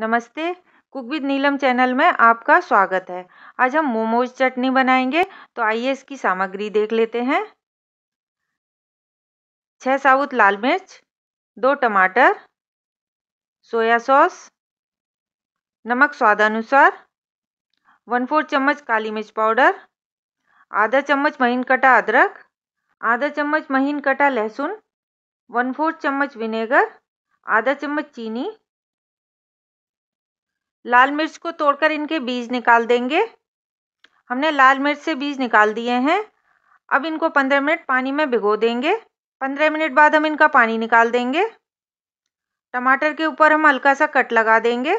नमस्ते cook with Neelam channel में आपका स्वागत है आज हम मोमोज चटनी बनाएंगे तो आइए इसकी सामग्री देख लेते हैं छः साबुत लाल मिर्च दो टमाटर सोया सॉस नमक स्वादानुसार वन फोर चम्मच काली मिर्च पाउडर आधा चम्मच महीन कटा अदरक आधा चम्मच महीन कटा लहसुन वन फोर्थ चम्मच विनेगर आधा चम्मच चीनी लाल मिर्च को तोड़कर इनके बीज निकाल देंगे हमने लाल मिर्च से बीज निकाल दिए हैं अब इनको पंद्रह मिनट पानी में भिगो देंगे पंद्रह मिनट बाद हम इनका पानी निकाल देंगे टमाटर के ऊपर हम हल्का सा कट लगा देंगे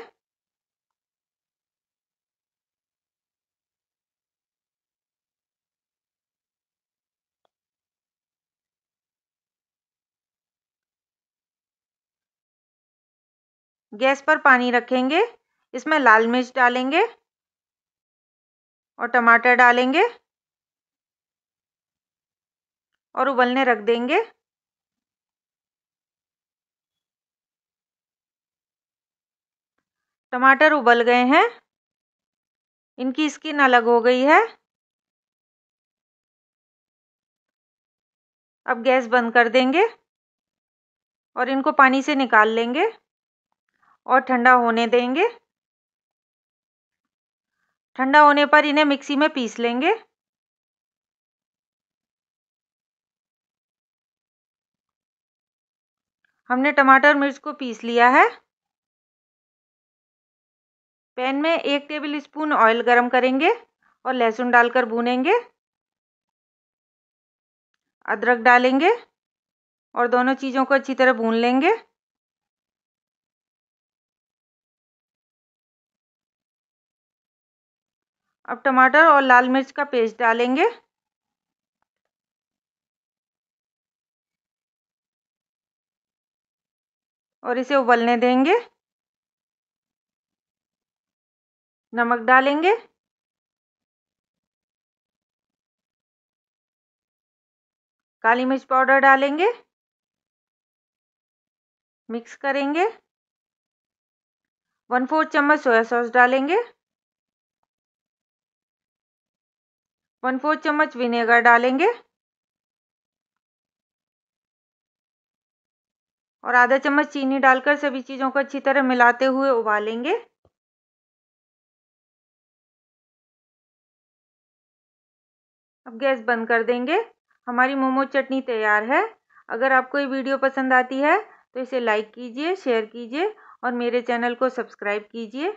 गैस पर पानी रखेंगे इसमें लाल मिर्च डालेंगे और टमाटर डालेंगे और उबलने रख देंगे टमाटर उबल गए हैं इनकी स्किन अलग हो गई है अब गैस बंद कर देंगे और इनको पानी से निकाल लेंगे और ठंडा होने देंगे ठंडा होने पर इन्हें मिक्सी में पीस लेंगे हमने टमाटर मिर्च को पीस लिया है पैन में एक टेबल स्पून ऑयल गरम करेंगे और लहसुन डालकर भूनेंगे अदरक डालेंगे और दोनों चीज़ों को अच्छी तरह भून लेंगे अब टमाटर और लाल मिर्च का पेस्ट डालेंगे और इसे उबलने देंगे नमक डालेंगे काली मिर्च पाउडर डालेंगे मिक्स करेंगे वन फोर्थ चम्मच सोया सॉस डालेंगे वन फोर चम्मच विनेगर डालेंगे और आधा चम्मच चीनी डालकर सभी चीज़ों को अच्छी तरह मिलाते हुए उबालेंगे अब गैस बंद कर देंगे हमारी मोमो चटनी तैयार है अगर आपको ये वीडियो पसंद आती है तो इसे लाइक कीजिए शेयर कीजिए और मेरे चैनल को सब्सक्राइब कीजिए